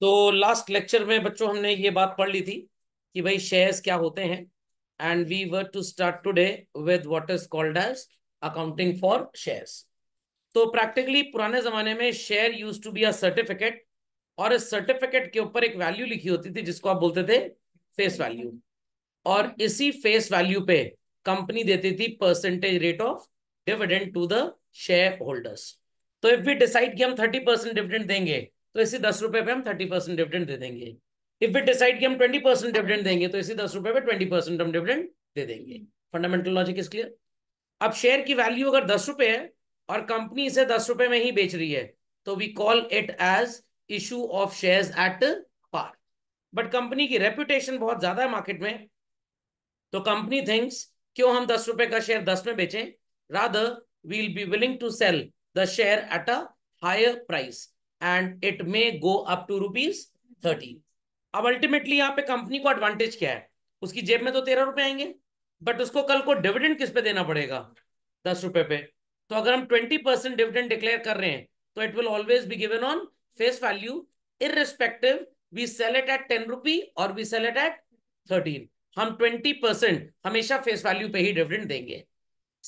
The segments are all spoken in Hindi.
तो लास्ट लेक्चर में बच्चों हमने ये बात पढ़ ली थी कि भाई शेयर्स क्या होते हैं and we were to start today with what is called as accounting for shares तो प्रैक्टिकली पुराने जमाने में share use to be a certificate और इस सर्टिफिकेट के ऊपर एक वैल्यू लिखी होती थी जिसको आप बोलते थे फेस वैल्यू और इसी फेस वैल्यू पे कंपनी देती थी percentage rate of dividend to the shareholders तो इफ वी डिसाइड कि हम थर्टी परसेंट डिविडेंड देंगे तो इसी दस रुपए पे हम थर्टी परसेंट डिविडेंड दे देंगे इफ वी डिसाइड कि हम ट्वेंटी परसेंट डिविडेंड देंगे तो इसी दस रुपए पे ट्वेंटी परसेंट हम डिविडेंड दे देंगे फंडामेंटल लॉजिक इज क्लियर अब शेयर की वैल्यू अगर दस रुपए है और कंपनी इसे दस रुपए में ही बेच रही है तो we call it as issue of share at par but company की रेप्यूटेशन बहुत ज्यादा है मार्केट में तो कंपनी थिंक्स क्यों हम दस रुपए का शेयर दस में बेचें rather we'll be willing to sell the share at a higher price and it may go up to rupees thirty अब अल्टीमेटली यहाँ पे कंपनी को एडवांटेज क्या है उसकी जेब में तो तेरह रुपए आएंगे बट उसको कल को डिविडेंड किस पे देना पड़ेगा दस रुपए पे तो अगर हम ट्वेंटी परसेंट डिविडेंड डिक्लेयर कर रहे हैं तो it will always be given on face value irrespective we sell it at ten rupee और we sell it at thirteen हम ट्वेंटी परसेंट हमेशा फेस वैल्यू पे ही डिविडेंड देंगे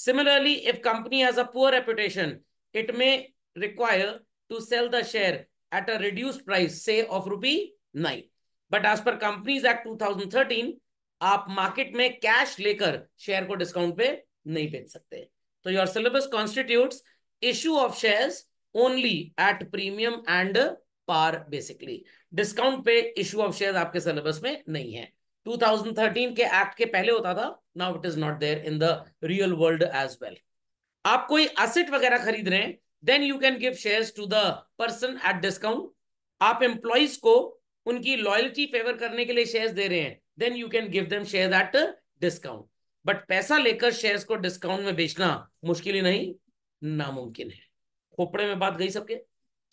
similarly if company has a poor reputation it may require to sell the share at a reduced price, say of rupee 9. But as per Companies Act 2013, आप मार्केट में कैश लेकर शेयर को डिस्काउंट पे नहीं बेच सकते तो your syllabus constitutes issue of shares only at premium and par basically discount पे इश्यू ऑफ शेयर आपके सिलेबस में नहीं है 2013 के एक्ट के पहले होता था now it is not there in the real world as well आप कोई असेट वगैरह खरीद रहे हैं then you can give shares to the person at discount आप एम्प्लॉइज को उनकी लॉयल्टी फेवर करने के लिए शेयर्स दे रहे हैं then you can give them share at discount but पैसा लेकर शेयर्स को डिस्काउंट में बेचना मुश्किल ही नहीं नामुमकिन है खोपड़े में बात गई सबके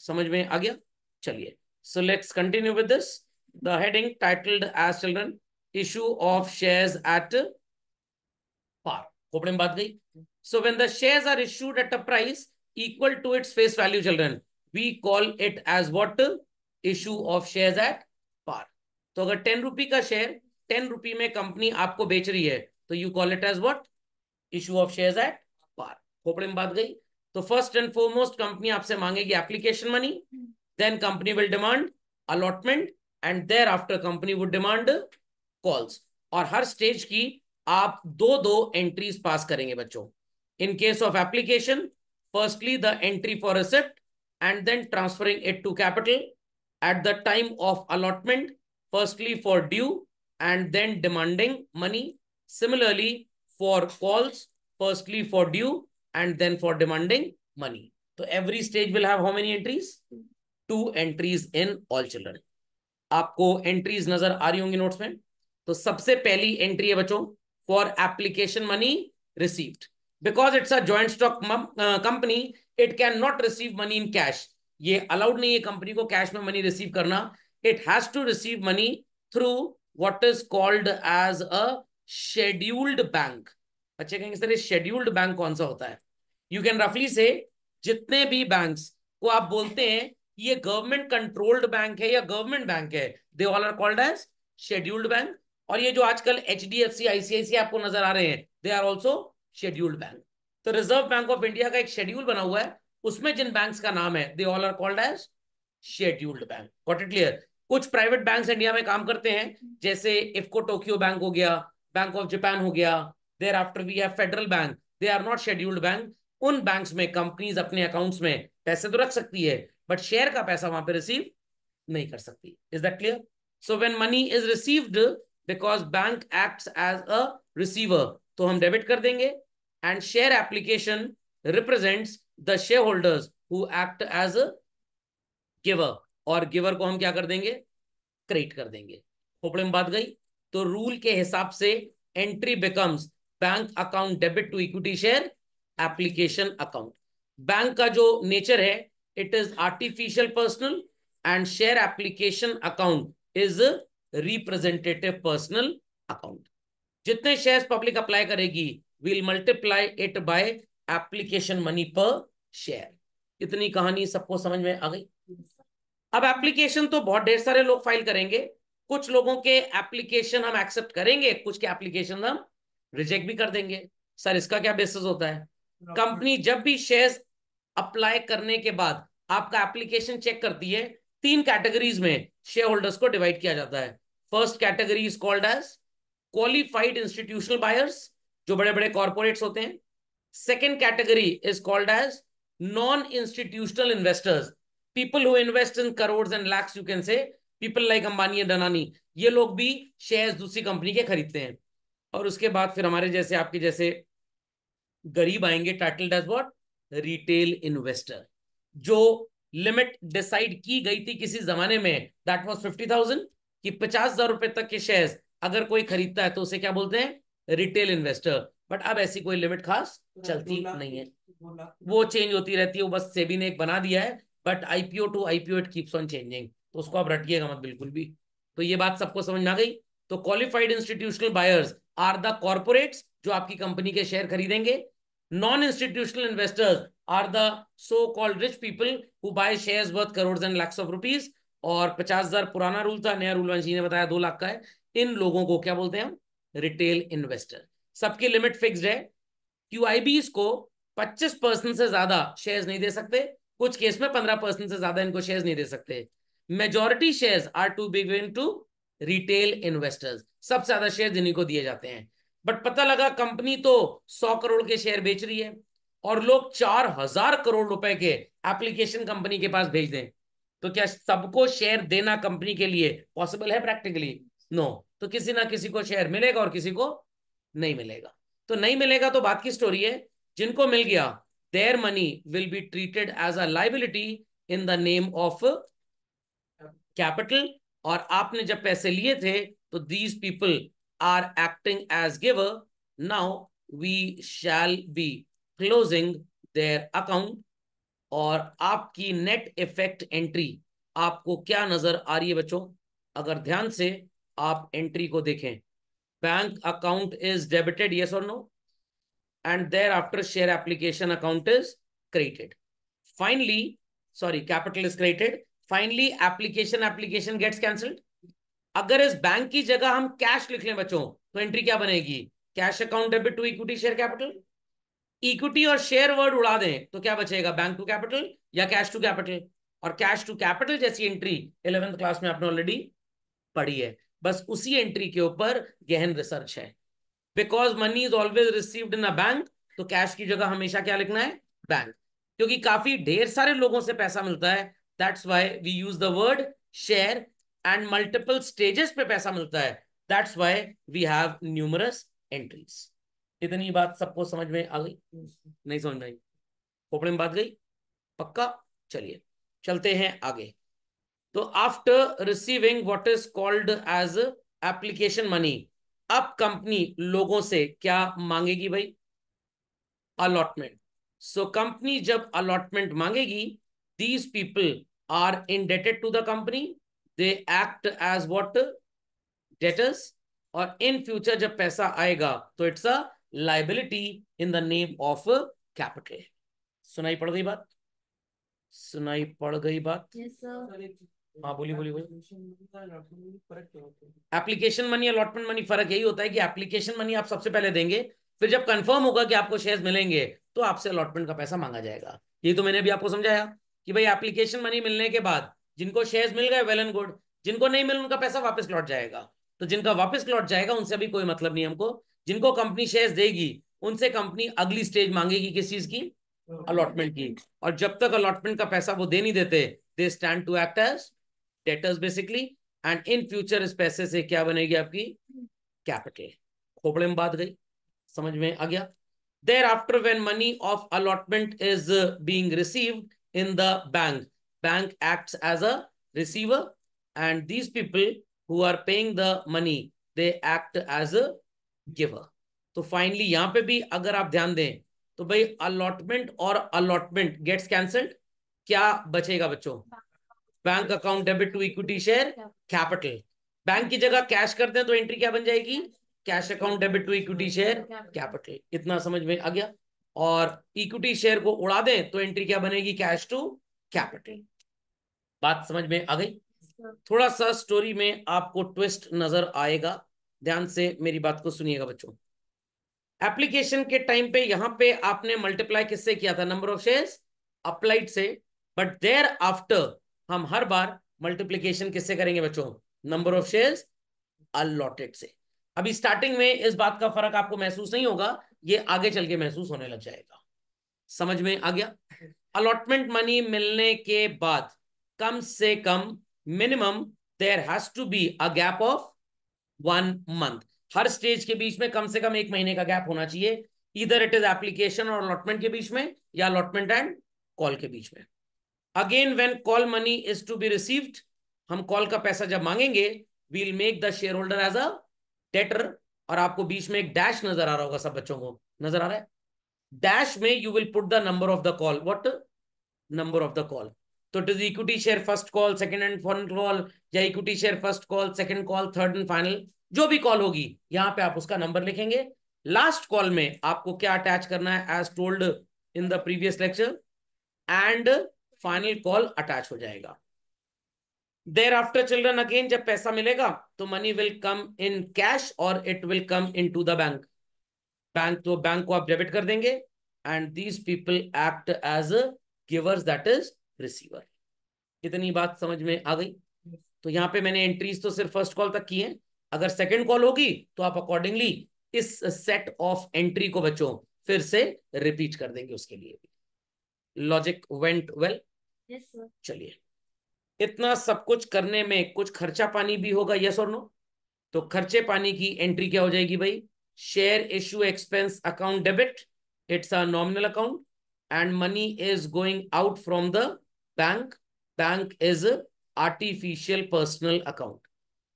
समझ में आ गया चलिए so let's continue with this the heading titled as children issue of shares at par खोपड़े में बात गई so when the shares are issued at a price equal to its face value children we call it as what issue of shares at par तो अगर टेन रुपी का शेयर टेन रुपी में कंपनी आपको बेच रही है तो you call it as what issue of shares at par खोपड़े में बात गई तो फर्स्ट एंड फोरमोस्ट कंपनी आपसे मांगेगी application money then company will demand allotment and thereafter company would demand calls और हर स्टेज की आप दो दो एंट्रीज पास करेंगे बच्चों in case of application Firstly, the entry for asset and then transferring it to capital at the time of allotment, firstly for due and then demanding money. Similarly, for calls, firstly for due and then for demanding money. So every stage will have how many entries? Two entries in all children. आपको एंट्रीज नजर आ रही होंगी नोट्स में तो सबसे पहली एंट्री है बच्चों for application money received because it's a joint stock company it can not receive money in cash ये अलाउड नहीं है कंपनी को कैश में मनी रिसीव करना it has to receive money through what is called as a scheduled bank बच्चे कहेंगे सर ये शेड्यूल्ड बैंक कौन सा होता है यू कैन रफली से जितने भी बैंक्स को आप बोलते हैं ये गवर्नमेंट कंट्रोल्ड बैंक है या गवर्नमेंट बैंक है they all are called as scheduled bank और ये जो आजकल H D F C ICICI आपको नजर आ रहे हैं they are also scheduled bank तो रिजर्व बैंक ऑफ इंडिया का एक शेड्यूल बना हुआ है उसमें जिन बैंक्स का नाम है they all are called as scheduled bank got it clear कुछ प्राइवेट बैंक्स इंडिया में काम करते हैं जैसे इफको टोक्यो बैंक हो गया बैंक ऑफ जापान हो गया thereafter we have federal bank they are not scheduled bank उन बैंक्स में कंपनीज अपने अकाउंट्स में पैसे तो रख सकती है बट शेयर का पैसा वहां पे रिसीव नहीं कर सकती is that clear so when money is received because bank acts as a receiver तो हम डेबिट कर देंगे and share application represents the shareholders who act as a giver और giver को हम क्या कर देंगे create कर देंगे खोपड़े में बात गई तो रूल के हिसाब से entry becomes bank account debit to equity share application account bank का जो नेचर है it is artificial personal and share application account is representative personal account जितने शेयर्स पब्लिक अप्लाई करेगी we'll multiply it by application money per share. इतनी कहानी सबको समझ में आ गई अब एप्लीकेशन तो बहुत ढेर सारे लोग फाइल करेंगे कुछ लोगों के एप्लीकेशन हम एक्सेप्ट करेंगे कुछ के एप्लीकेशन हम रिजेक्ट भी कर देंगे सर इसका क्या बेसिस होता है कंपनी जब भी शेयर्स अप्लाई करने के बाद आपका एप्लीकेशन चेक करती है तीन कैटेगरीज में शेयर होल्डर्स को डिवाइड किया जाता है first category is called as qualified institutional buyers जो बड़े बड़े कॉर्पोरेट्स होते हैं second category is called as non institutional investors people who invest in crore and lakhs you can say people like Ambani and Adani ये लोग भी शेयर्स दूसरी कंपनी के खरीदते हैं और उसके बाद फिर हमारे जैसे आपके जैसे गरीब आएंगे title does what retail investor जो लिमिट डिसाइड की गई थी किसी जमाने में दैट वॉज फिफ्टी थाउजेंड कि पचास हजार रुपए तक के शेयर्स अगर कोई खरीदता है तो उसे क्या बोलते हैं रिटेल इन्वेस्टर बट अब ऐसी कोई लिमिट खास चलती नहीं है वो चेंज होती रहती है वो बस सेबी ने एक बना दिया है but IPO to IPO it keeps on changing तो उसको आप रटिएगा मत बिल्कुल भी तो ये बात सबको समझ में आ गई तो qualified institutional buyers are the corporates जो आपकी कंपनी के शेयर खरीदेंगे non institutional investors are the so called rich people who buy shares worth crore and lakhs of rupees और पचास हजार पुराना रूल था नया रूल वंशी ने बताया दो लाख का है इन लोगों को क्या बोलते हैं हम रिटेल इन्वेस्टर सबकी लिमिट फिक्स्ड है क्यू को 25 परसेंट से ज्यादा शेयर्स नहीं दे सकते कुछ केस में 15 परसेंट से ज्यादा इनको शेयर्स नहीं दे सकते majority shares are to be given to retail investors सबसे ज्यादा शेयर जिन्हीं को दिए जाते हैं बट पता लगा कंपनी तो सौ करोड़ के शेयर बेच रही है और लोग चार हजार करोड़ रुपए के एप्लीकेशन कंपनी के पास भेज दें तो क्या सबको शेयर देना कंपनी के लिए पॉसिबल है प्रैक्टिकली नो no. तो किसी ना किसी को शेयर मिलेगा और किसी को नहीं मिलेगा तो नहीं मिलेगा तो बात की स्टोरी है जिनको मिल गया their money will be treated as a liability in the name of capital और आपने जब पैसे लिए थे तो these people are acting as give now we shall be closing their account और आपकी नेट इफेक्ट एंट्री आपको क्या नजर आ रही है बच्चों अगर ध्यान से आप एंट्री को देखें bank account is debited yes और no and thereafter share application account is created finally sorry capital is created finally application application gets cancelled अगर इस बैंक की जगह हम कैश लिख लें बच्चों तो एंट्री क्या बनेगी cash account debit to equity share capital equity और शेयर वर्ड उड़ा दें तो क्या बचेगा बैंक टू कैपिटल या कैश टू कैपिटल और कैश टू कैपिटल जैसी एंट्री इलेवेंथ क्लास में आपने ऑलरेडी पढ़ी है बस उसी एंट्री के ऊपर गहन रिसर्च है because money is always received in a bank तो कैश की जगह हमेशा क्या लिखना है बैंक क्योंकि काफी ढेर सारे लोगों से पैसा मिलता है that's why we use the word share and multiple stages पे पैसा मिलता है that's why we have numerous entries इतनी बात सबको समझ में आ गई नहीं समझ में आई खोपड़े में बात गई पक्का चलिए चलते हैं आगे तो after receiving what is called as application money अब कंपनी लोगों से क्या मांगेगी भाई अलॉटमेंट सो कंपनी जब अलॉटमेंट मांगेगी these people are indebted to the company they act as what debtors और इन फ्यूचर जब पैसा आएगा तो it's a liability in the name of capital सुनाई पड़ गई बात सुनाई पड़ गई बात yes, sir. Application money allotment money फर्क यही होता है कि एप्लीकेशन मनी आप सबसे पहले देंगे फिर जब कंफर्म होगा कि आपको शेयर्स मिलेंगे तो आपसे अलॉटमेंट का पैसा मांगा जाएगा ये तो मैंने अभी आपको समझाया कि भाई एप्लीकेशन मनी मिलने के बाद जिनको शेयर्स मिल गए वेल एंड गुड जिनको नहीं मिले उनका पैसा वापस लौट जाएगा तो जिनका वापस लौट जाएगा उनसे अभी कोई मतलब नहीं हमको जिनको कंपनी शेयर्स देगी उनसे कंपनी अगली स्टेज मांगेगी किस चीज की अलॉटमेंट की और जब तक अलॉटमेंट का पैसा वो दे नहीं देते they stand to act as debtors basically and in future इस पैसे से क्या बनेगी आपकी कैपिटल खोपड़े में बात गई समझ में आ गया thereafter when money of allotment is being received in the bank bank act as a receiver and these people who are paying the money they act as a giver तो फाइनली यहां पे भी अगर आप ध्यान दें तो भाई अलॉटमेंट और अलॉटमेंट गेट्स कैंसल्ड क्या बचेगा बच्चों bank account debit to equity share capital bank की जगह कैश करते हैं तो एंट्री क्या बन जाएगी cash account debit to equity share capital इतना समझ में आ गया और इक्विटी शेयर को उड़ा दें तो एंट्री क्या बनेगी कैश टू कैपिटल बात समझ में आ गई थोड़ा सा स्टोरी में आपको ट्विस्ट नजर आएगा ध्यान से मेरी बात को सुनिएगा बच्चों एप्लीकेशन के टाइम पे यहाँ पे आपने मल्टीप्लाई किससे किया था नंबर ऑफ शेयर्स अप्लाइड से बट देयर आफ्टर हम हर बार मल्टीप्लीकेशन किससे करेंगे बच्चों नंबर ऑफ शेयर्स अलॉटेड से अभी स्टार्टिंग में इस बात का फर्क आपको महसूस नहीं होगा ये आगे चल के महसूस होने लग जाएगा समझ में आ गया अलॉटमेंट मनी मिलने के बाद कम से कम minimum there has to be a gap of one month हर स्टेज के बीच में कम से कम एक महीने का गैप होना चाहिए इधर इट इज एप्लीकेशन और अलॉटमेंट के बीच में या अलॉटमेंट एंड कॉल के बीच में again when call money is to be received हम कॉल का पैसा जब मांगेंगे we'll make the share shareholder as a debtor और आपको बीच में एक डैश नजर आ रहा होगा सब बच्चों को नजर आ रहा है डैश में you will put the number of the call what number of the call तो it is equity share first call second and fourth call या equity share first call second call third and final जो भी कॉल होगी यहां पे आप उसका नंबर लिखेंगे लास्ट कॉल में आपको क्या अटैच करना है as told in the previous lecture and final call attach हो जाएगा देर आफ्टर चिल्ड्रन अगेन जब पैसा मिलेगा तो money will come in cash और it will come in to the bank bank तो बैंक को आप डेबिट कर देंगे and these people act as givers that is receiver कितनी बात समझ में आ गई तो यहाँ पे मैंने एंट्रीज तो सिर्फ फर्स्ट कॉल तक की है अगर सेकंड कॉल होगी तो आप अकॉर्डिंगली इस सेट ऑफ एंट्री को बच्चों फिर से रिपीट कर देंगे उसके लिए भी लॉजिक वेंट वेल चलिए इतना सब कुछ करने में कुछ खर्चा पानी भी होगा यस और नो तो खर्चे पानी की एंट्री क्या हो जाएगी भाई share issue expense account debit it's a nominal account and money is going out from the bank bank is artificial personal account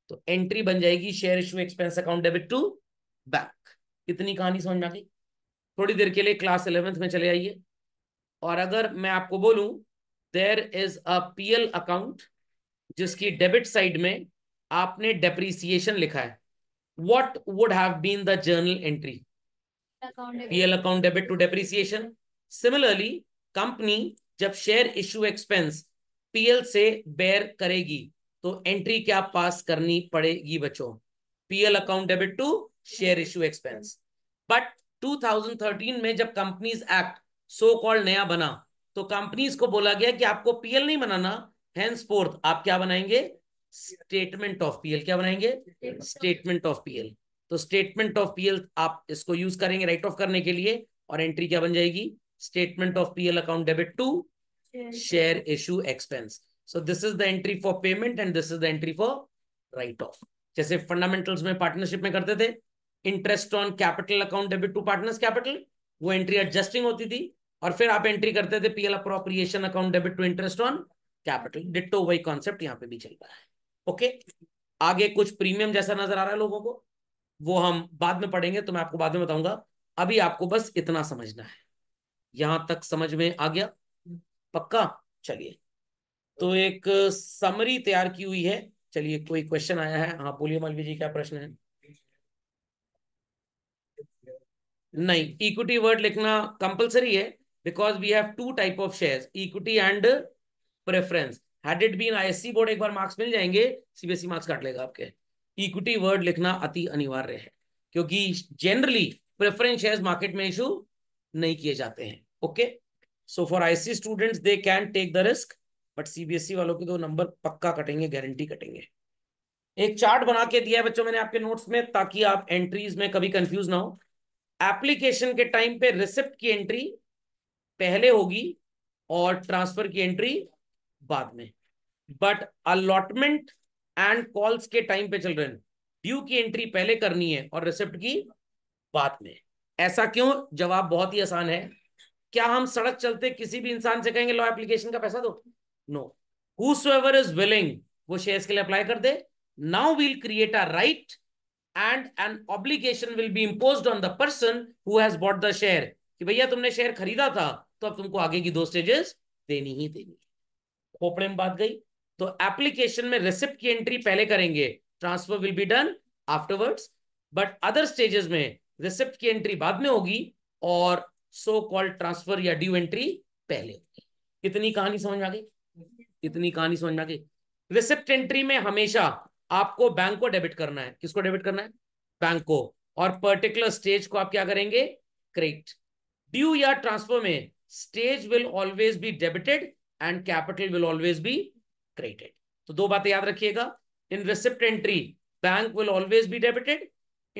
तो एंट्री बन जाएगी share issue expense account debit to bank इतनी कहानी समझ में आ गई थोड़ी देर के लिए क्लास इलेवेंथ में चले आइए और अगर मैं आपको बोलूं there is a PL account जिसकी डेबिट साइड में आपने डेप्रिसिएशन लिखा है what would have been the journal entry PL account debit to depreciation similarly company जब शेयर इश्यू एक्सपेंस पीएल से बेयर करेगी तो एंट्री क्या पास करनी पड़ेगी बच्चों PL account debit to share issue expense but 2013 में जब कंपनीज एक्ट सो कॉल्ड नया बना तो कंपनीज को बोला गया कि आपको पीएल नहीं बनाना हैंस फोर्थ आप क्या बनाएंगे स्टेटमेंट ऑफ पीएल क्या बनाएंगे स्टेटमेंट ऑफ पीएल तो स्टेटमेंट ऑफ पीएल आप इसको यूज करेंगे राइट ऑफ करने के लिए और एंट्री क्या बन जाएगी statement of PL account debit to share issue expense so this is the entry for payment and this is the entry for write off जैसे फंडामेंटल्स में पार्टनरशिप में करते थे interest on capital account debit to partners capital वो एंट्री एडजस्टिंग होती थी और फिर आप एंट्री करते थे PL appropriation account debit to interest on capital ditto वही कॉन्सेप्ट यहाँ पे भी चल रहा है ओके आगे कुछ प्रीमियम जैसा नजर आ रहा है लोगों को वो हम बाद में पढ़ेंगे तो मैं आपको बाद में बताऊंगा अभी आपको बस इतना समझना है यहां तक समझ में आ गया पक्का चलिए तो एक समरी तैयार की हुई है चलिए कोई क्वेश्चन आया है हाँ बोलिए मालवी जी क्या प्रश्न है नहीं इक्विटी वर्ड लिखना कंपलसरी है because we have two type of shares equity and preference had it been ISC board एक बार मार्क्स मिल जाएंगे सीबीएसई मार्क्स e काट लेगा आपके इक्विटी वर्ड लिखना अति अनिवार्य है क्योंकि जनरली प्रेफरेंस शेयर्स मार्केट में इशू नहीं किए जाते हैं okay so for ISC students they can take the risk but CBSE वालों के दो नंबर पक्का कटेंगे गारंटी कटेंगे एक चार्ट बना के दिया है बच्चों मैंने आपके नोट्स में ताकि आप एंट्रीज में कभी कंफ्यूज ना हो एप्लीकेशन के टाइम पे रिसिप्ट की एंट्री पहले होगी और ट्रांसफर की एंट्री बाद में बट अलॉटमेंट एंड कॉल्स के टाइम पे चल रहे हैं ड्यू की एंट्री पहले करनी है और रिसिप्ट की बाद में ऐसा क्यों जवाब बहुत ही आसान है क्या हम सड़क चलते किसी भी इंसान से कहेंगे लॉ एप्लीकेशन का पैसा दो नो हुएवर इज विलिंग वो शेयर्स के लिए अप्लाई कर दे now will create a right and an obligation will be impose on the person whose bought the share कि भैया तुमने शेयर खरीदा था तो अब तुमको आगे की दो स्टेजेस देनी ही देनी खोपड़े में बात गई तो एप्लीकेशन में रिसिप्ट की एंट्री पहले करेंगे transfer will be done afterwards but other stages में रिसिप्ट की एंट्री बाद में होगी और सो कॉल्ड ट्रांसफर या ड्यू एंट्री पहले होगी कितनी कहानी समझ आ गई इतनी कहानी समझ आ गई रिसिप्ट एंट्री में हमेशा आपको बैंक को डेबिट करना है किसको डेबिट करना है बैंक को और पर्टिकुलर स्टेज को आप क्या करेंगे क्रेडिट ड्यू या ट्रांसफर में stage will always be debited and capital will always be credited तो दो बातें याद रखिएगा in receipt entry bank will always be debited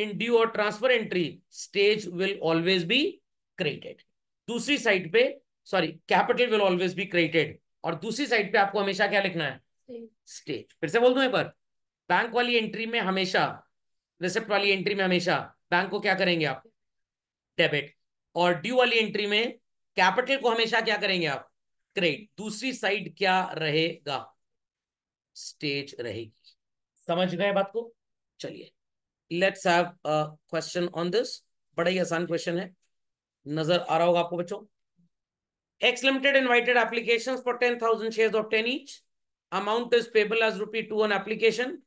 in due और transfer entry stage will always be credited दूसरी साइड पे sorry capital will always be credited और दूसरी साइड पे आपको हमेशा क्या लिखना है स्टेज फिर से बोल दू एक बार बैंक वाली एंट्री में हमेशा रिसिप्ट वाली एंट्री में हमेशा बैंक को क्या करेंगे आप डेबिट और ड्यू वाली एंट्री में कैपिटल को हमेशा क्या करेंगे आप क्रेडिट दूसरी साइड क्या रहेगा स्टेज रहेगी समझ गए बात को चलिए let's have question on this बड़ा ही आसान क्वेश्चन है नजर आ रहा होगा आपको बच्चों limited invited application for ten thousand share of ten each amount is payable as rupee two on application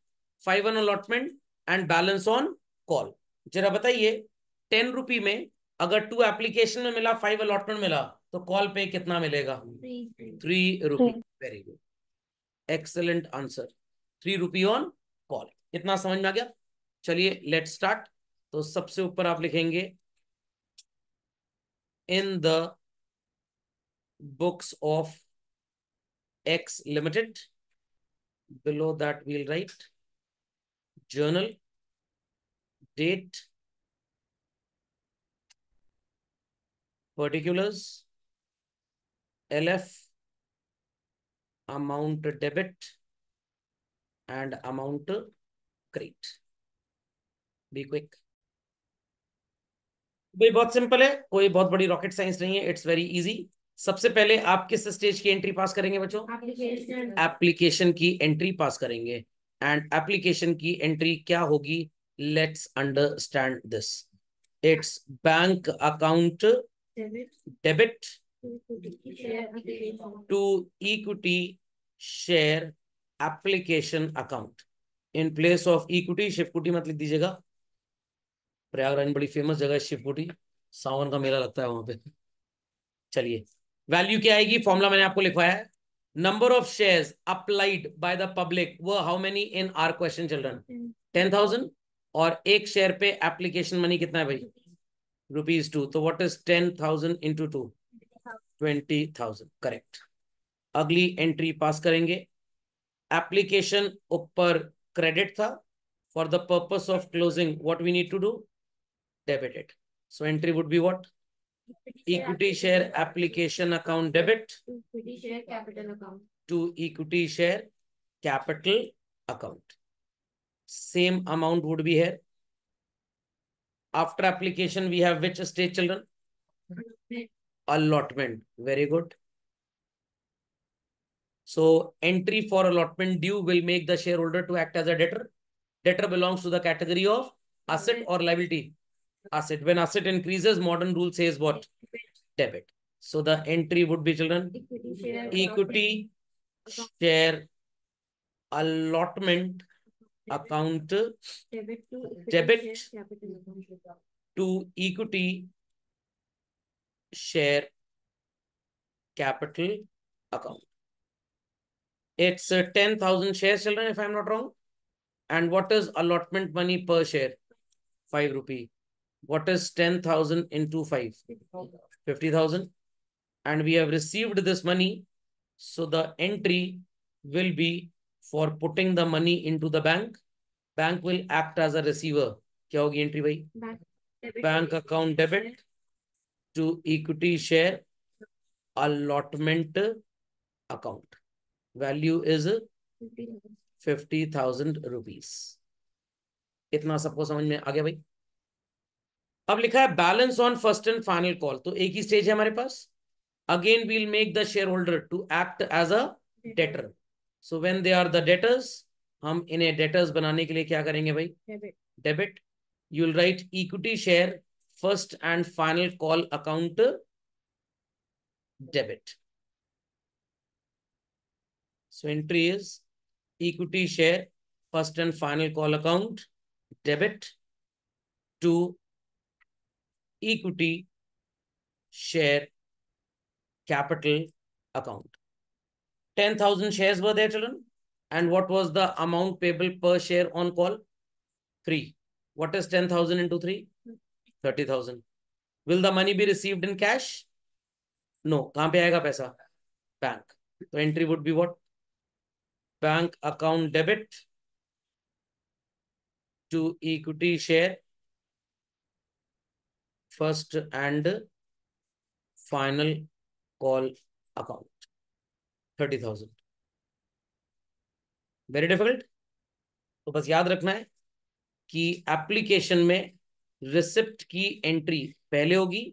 five on allotment and balance on call जरा बताइए टेन रुपी में अगर टू एप्लीकेशन में मिला फाइव अलॉटमेंट मिला तो कॉल पे कितना मिलेगा three rupee very good excellent answer three rupee on call कितना समझ में आ गया चलिए लेट स्टार्ट तो सबसे ऊपर आप लिखेंगे in the books of X limited below that we'll write journal date particulars, LF amount debit and amount credit. Be quick. भाई बहुत सिंपल है कोई बहुत बड़ी रॉकेट साइंस नहीं है इट्स वेरी इजी सबसे पहले आप किस स्टेज की एंट्री पास करेंगे बच्चों एप्लीकेशन की एंट्री पास करेंगे एंड एप्लीकेशन की एंट्री क्या होगी let's understand this it's bank account debit to equity share application account in place of equity शिवकुटी मत लिख दीजिएगा प्रयागराज बड़ी फेमस जगह है शिवकुटी सावन का मेला लगता है वहां पे चलिए वैल्यू क्या आएगी फॉर्मुला मैंने आपको लिखवाया है number of shares applied by the public व how many in are question children ten thousand और एक शेयर पे एप्लीकेशन मनी कितना है भाई rupees 2 so what is 10000 into 2 20000 correct अगली एंट्री पास करेंगे एप्लीकेशन ऊपर क्रेडिट था for the purpose of closing what we need to do debited so entry would be what equity share application account debit equity share capital account to equity share capital account same amount would be here After application, we have which state children? Allotment. Very good. So entry for allotment due will make the shareholder to act as a debtor. Debtor belongs to the category of asset or liability. Asset. When asset increases, modern rule says what? Debit. So the entry would be children. Equity share, Equity, share allotment account debit to, debit to equity share capital account. It's uh, 10,000 shares, children, if I'm not wrong. And what is allotment money per share? 5 rupee. What is 10,000 into 5? 50,000. And we have received this money. So the entry will be for putting the money into the bank bank will act as a receiver क्या होगी एंट्री भाई bank account debit to equity share allotment account value is fifty thousand rupees इतना सबको समझ में आ गया भाई अब लिखा है balance on first and final call तो एक ही स्टेज है हमारे पास again we'll make the share holder to act as a debtor so when they are the debtors हम इन्हें डेटर्स बनाने के लिए क्या करेंगे भाई debit you'll right equity share first and final call account debit so entry is equity share first and final call account debit to equity share capital account 10,000 shares were there, children. And what was the amount payable per share on call? 3. What is 10,000 into 3? 30,000. Will the money be received in cash? No. Kahan pe aega paisa? Bank. So entry would be what? Bank account debit to equity share first and final call account. Thirty thousand very difficult तो बस याद रखना है कि एप्लीकेशन में रिसिप्ट की एंट्री पहले होगी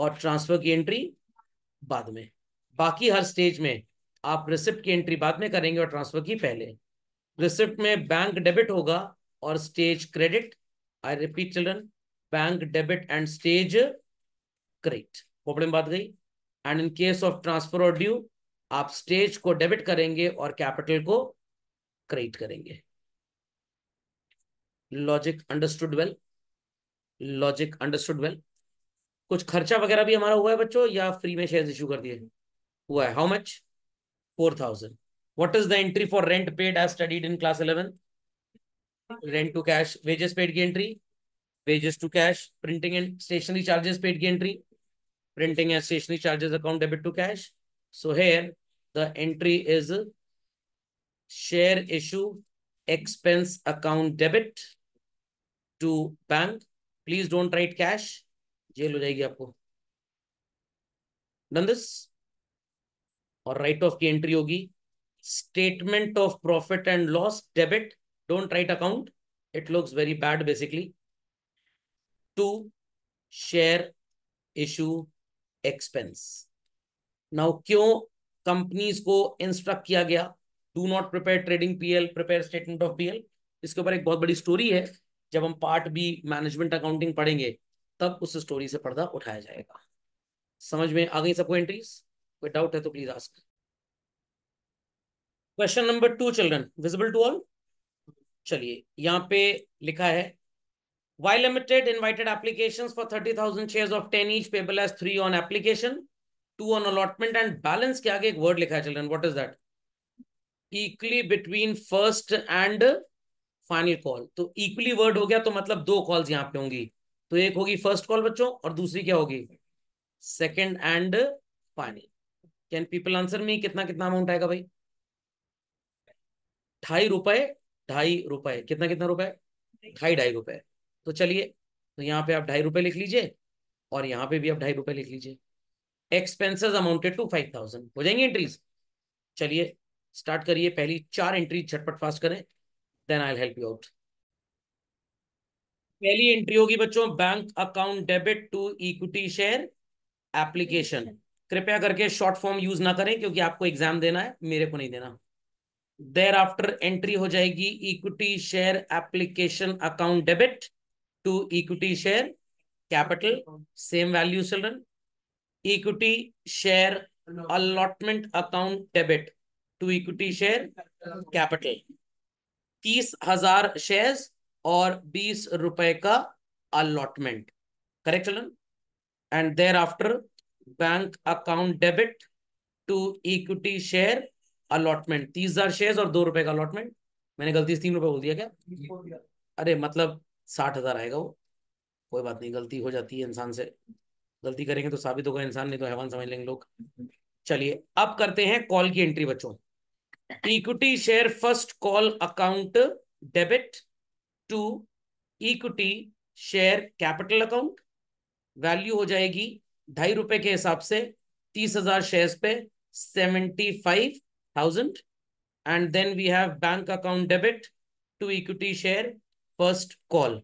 और ट्रांसफर की एंट्री बाद में बाकी हर स्टेज में आप रिसिप्ट की एंट्री बाद में करेंगे और ट्रांसफर की पहले रिसिप्ट में बैंक डेबिट होगा और stage credit I repeat children bank debit and stage credit problem बात गई and in case of transfer और ड्यू आप स्टेज को डेबिट करेंगे और कैपिटल को क्रेडिट करेंगे logic understood well logic understood well कुछ खर्चा वगैरह भी हमारा हुआ है बच्चों या फ्री में शेयर इश्यू कर दिए हुआ है how much four thousand what is the entry for rent paid as studied in class eleven rent to cash wages paid की entry wages to cash printing and stationery charges paid की entry printing and stationery charges account debit to cash so here the entry is share issue expense account debit to bank. Please don't write cash. Jail will be Done this. Or write off ki entry hogi. Statement of profit and loss debit. Don't write account. It looks very bad basically. To share issue expense. Now, kyo companies को इंस्ट्रक्ट किया गया do not prepare trading PL prepare statement of PL इसके ऊपर एक बहुत बड़ी स्टोरी है जब हम पार्ट बी मैनेजमेंट अकाउंटिंग पढ़ेंगे तब उस स्टोरी से पर्दा उठाया जाएगा समझ में आ गई सबको एंट्रीज कोई डाउट है तो please ask question number two children visible to all चलिए यहाँ पे लिखा है Y limited invited invited for thirty thousand shares of ten each payable as three on application two on allotment and balance के आगे एक वर्ड लिखा है children what is that equally between first and final call तो इक्वली वर्ड हो गया तो मतलब दो कॉल्स यहाँ पे होंगी तो एक होगी फर्स्ट कॉल बच्चों और दूसरी क्या होगी second and final can people answer में कितना कितना अमाउंट आएगा भाई ढाई रुपए ढाई रुपए कितना कितना रुपए ढाई ढाई रुपए तो चलिए तो यहाँ पे आप ढाई रुपए लिख लीजिए और यहाँ पे भी आप ढाई रुपए लिख लीजिए expenses amounted to five thousand हो जाएंगी एंट्रीज चलिए स्टार्ट करिए पहली चार एंट्री झटपट फास्ट करें then I help you out पहली एंट्री होगी बच्चों bank account debit to equity share application कृपया करके शॉर्ट फॉर्म यूज ना करें क्योंकि आपको एग्जाम देना है मेरे को नहीं देना देर आफ्टर एंट्री हो जाएगी equity share application account debit to equity share capital same value children equity share allotment account debit to equity share capital तीस हजार शेयर और बीस रुपए का allotment correct children and thereafter bank account debit to equity share allotment तीस हजार शेयर और दो रुपए का अलॉटमेंट मैंने गलती से तीन रुपए बोल दिया क्या अरे मतलब साठ हजार आएगा वो कोई बात नहीं गलती हो जाती है इंसान से गलती करेंगे तो साबित होगा इंसान नहीं तो हैवान समझ लेंगे लोग हम्म। चलिए अब करते हैं कॉल की एंट्री बच्चों equity share first call account debit to equity share capital account value हो जाएगी ढाई रुपए के हिसाब से तीस हजार शेयर पे seventy five thousand and then we have bank account debit to equity share first call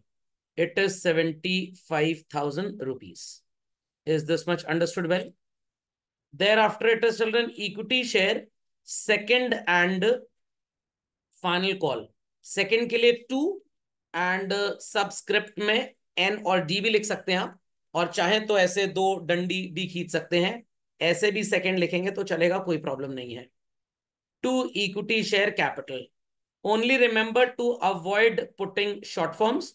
it is seventy five thousand rupees Is this much understood well? Thereafter, it is children equity share, second and final call. Second के लिए टू एंड सब्सक्रिप्ट में एन और डी भी लिख सकते हैं आप और चाहे तो ऐसे दो डंडी भी खींच सकते हैं ऐसे भी सेकंड लिखेंगे तो चलेगा कोई प्रॉब्लम नहीं है to equity share capital only remember to avoid putting short forms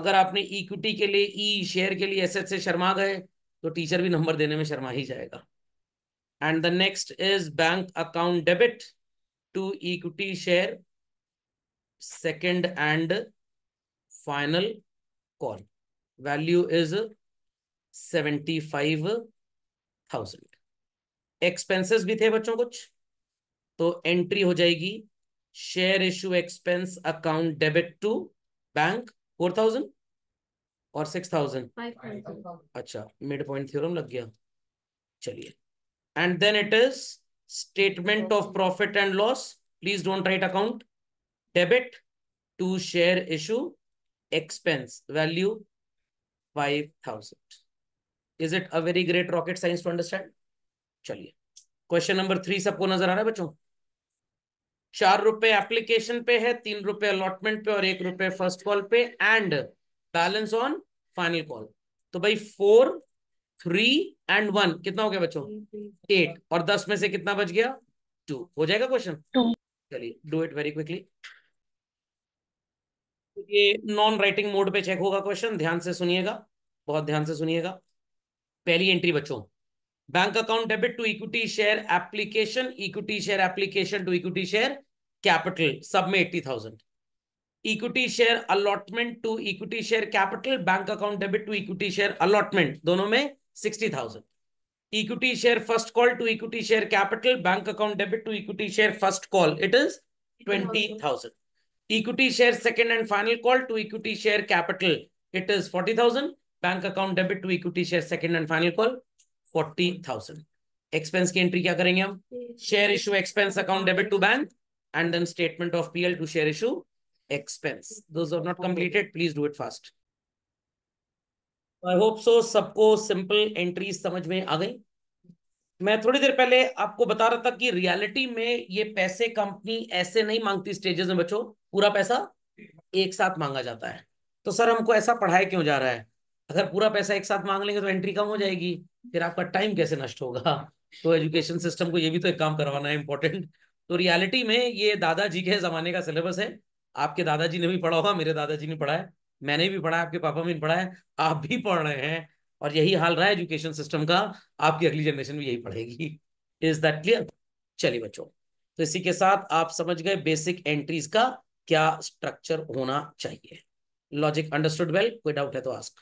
अगर आपने इक्विटी के लिए ई e, शेयर के लिए एसेट से शर्मा गए तो टीचर भी नंबर देने में शर्मा ही जाएगा and the next is bank account debit to equity share second and final call value is seventy five thousand expenses भी थे बच्चों कुछ तो एंट्री हो जाएगी share issue expense account debit to bank four thousand और सिक्स थाउजेंड अच्छा मिड पॉइंट थ्योरम लग गया चलिए and then it is statement of profit and loss please don't write account debit to share issue expense value five thousand is it a very great rocket science to understand चलिए क्वेश्चन नंबर थ्री सबको नजर आ रहा है बच्चों चार रुपए एप्लीकेशन पे है तीन रुपए अलॉटमेंट पे और एक रुपए फर्स्ट कॉल पे and balance on final call तो भाई फोर थ्री एंड वन कितना हो गया बच्चों एट और दस में से कितना बच गया टू हो जाएगा क्वेश्चन चलिए डू इट वेरी क्विकली ये नॉन राइटिंग मोड पे चेक होगा क्वेश्चन ध्यान से सुनिएगा बहुत ध्यान से सुनिएगा पहली एंट्री बच्चों bank account debit to equity share application equity share application to equity share capital सब में eighty thousand equity share allotment to equity share capital bank account debit to equity share allotment दोनों में sixty thousand equity share first call to equity share capital bank account debit to equity share first call it is twenty thousand equity share second and final call to equity share capital it is forty thousand bank account debit to equity share second and final call forty thousand expense की एंट्री क्या करेंगे हम? Share issue expense account debit to bank and then statement of PL to share issue expense. Those are not completed. Please do it fast. I hope so सबको सिंपल एंट्री समझ में आ गई मैं थोड़ी देर पहले आपको बता रहा था कि रियलिटी में ये पैसे कंपनी ऐसे नहीं मांगती स्टेजेस में बच्चों पूरा पैसा एक साथ मांगा जाता है तो सर हमको ऐसा पढ़ाए क्यों जा रहा है अगर पूरा पैसा एक साथ मांग लेंगे तो एंट्री कम हो जाएगी फिर आपका टाइम कैसे नष्ट होगा तो एजुकेशन सिस्टम को ये भी तो एक काम करवाना है इंपॉर्टेंट तो रियालिटी में ये दादाजी के जमाने का सिलेबस है आपके दादाजी ने भी पढ़ा होगा मेरे दादाजी ने पढ़ा है मैंने भी पढ़ा है आपके पापा ने भी पढ़ा है आप भी पढ़ रहे हैं और यही हाल रहा है एजुकेशन सिस्टम का आपकी अगली जनरेशन भी यही पढ़ेगी इज दैट क्लियर चलिए बच्चों तो इसी के साथ आप समझ गए बेसिक एंट्रीज का क्या स्ट्रक्चर होना चाहिए लॉजिक अंडरस्टूड वेल कोई डाउट है तो आस्क